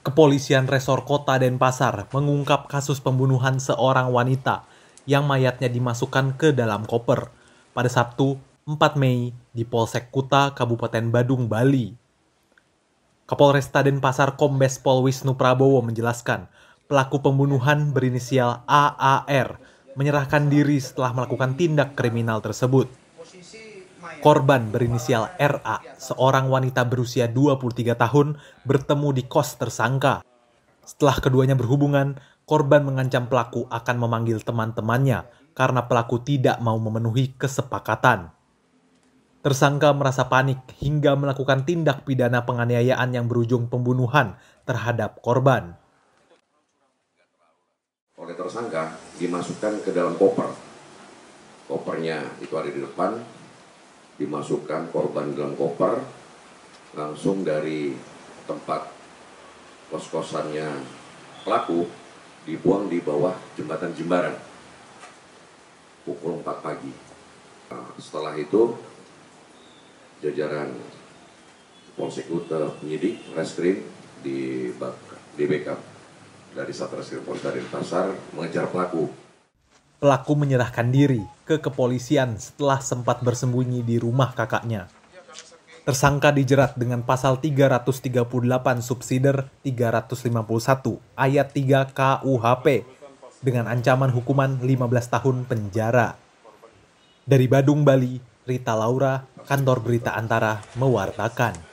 Kepolisian Resor Kota Denpasar mengungkap kasus pembunuhan seorang wanita yang mayatnya dimasukkan ke dalam koper pada Sabtu 4 Mei di Polsek Kuta, Kabupaten Badung, Bali. Kapolresta Denpasar Kombes Pol Wisnu Prabowo menjelaskan, pelaku pembunuhan berinisial AAR menyerahkan diri setelah melakukan tindak kriminal tersebut. Korban berinisial RA, seorang wanita berusia 23 tahun, bertemu di kos tersangka. Setelah keduanya berhubungan, korban mengancam pelaku akan memanggil teman-temannya karena pelaku tidak mau memenuhi kesepakatan. Tersangka merasa panik hingga melakukan tindak pidana penganiayaan yang berujung pembunuhan terhadap korban. Oleh tersangka dimasukkan ke dalam koper. Kopernya itu ada di depan, dimasukkan korban dalam koper langsung dari tempat kos-kosannya pelaku dibuang di bawah jembatan Jembaran pukul 4 pagi. Nah, setelah itu jajaran Polsek penyidik reskrim di backup dari Satreskrim Polres Pasar mengejar pelaku pelaku menyerahkan diri ke kepolisian setelah sempat bersembunyi di rumah kakaknya. Tersangka dijerat dengan pasal 338 subsider 351 ayat 3 KUHP dengan ancaman hukuman 15 tahun penjara. Dari Badung, Bali, Rita Laura, Kantor Berita Antara, mewartakan.